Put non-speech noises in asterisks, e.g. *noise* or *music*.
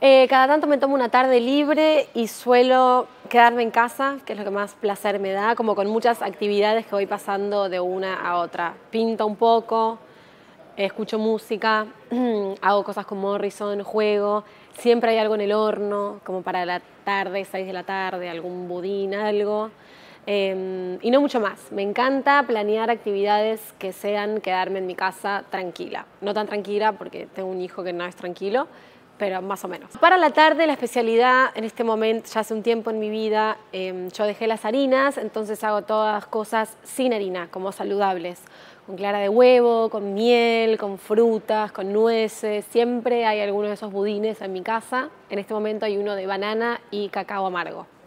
Eh, cada tanto me tomo una tarde libre y suelo quedarme en casa, que es lo que más placer me da, como con muchas actividades que voy pasando de una a otra. Pinto un poco, escucho música, *clears throat* hago cosas con Morrison, juego, siempre hay algo en el horno, como para la tarde, 6 de la tarde, algún budín, algo. Em, y no mucho más. Me encanta planear actividades que sean quedarme en mi casa tranquila. No tan tranquila porque tengo un hijo que no es tranquilo, pero más o menos. Para la tarde, la especialidad en este momento, ya hace un tiempo en mi vida, em, yo dejé las harinas, entonces hago todas cosas sin harina, como saludables, con clara de huevo, con miel, con frutas, con nueces, siempre hay algunos de esos budines en mi casa. En este momento hay uno de banana y cacao amargo.